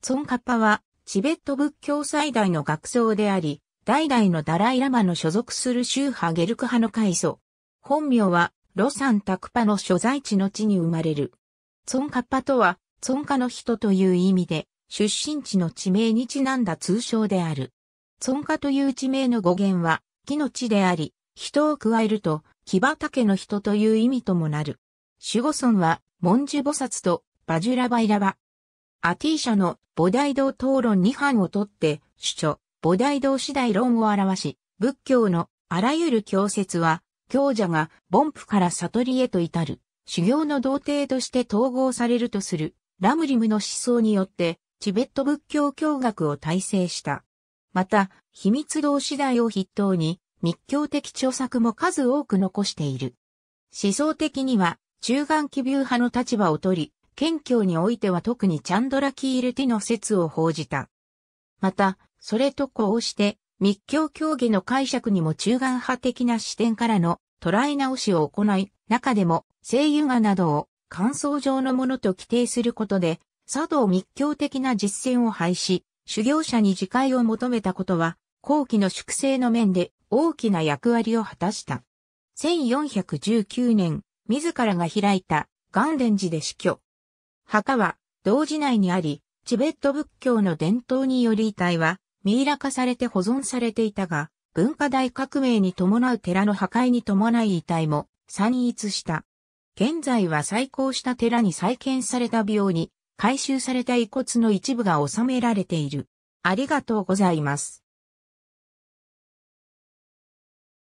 ツォンカッパは、チベット仏教最大の学僧であり、代々のダライラマの所属する宗派ゲルク派の開祖。本名は、ロサン・タクパの所在地の地に生まれる。ツォンカッパとは、ツォンカの人という意味で、出身地の地名にちなんだ通称である。ツォンカという地名の語源は、木の地であり、人を加えると、木畑の人という意味ともなる。守護村は、文殊菩薩と、バジュラバイラバ、アティ社の菩提道討論2版を取って、主著、菩提道次第論を表し、仏教のあらゆる教説は、教者が凡夫から悟りへと至る、修行の道程として統合されるとする、ラムリムの思想によって、チベット仏教教学を大成した。また、秘密道次第を筆頭に、密教的著作も数多く残している。思想的には、中眼気流派の立場を取り、剣教においては特にチャンドラキールティの説を報じた。また、それとこうして、密教教義の解釈にも中間派的な視点からの捉え直しを行い、中でも、西油画などを感想上のものと規定することで、茶道密教的な実践を廃止、修行者に自戒を求めたことは、後期の粛清の面で大きな役割を果たした。1419年、自らが開いた、元蓮寺で死去。墓は、同時内にあり、チベット仏教の伝統により遺体は、ミイラ化されて保存されていたが、文化大革命に伴う寺の破壊に伴い遺体も散逸した。現在は再興した寺に再建された病に回収された遺骨の一部が収められている。ありがとうございます。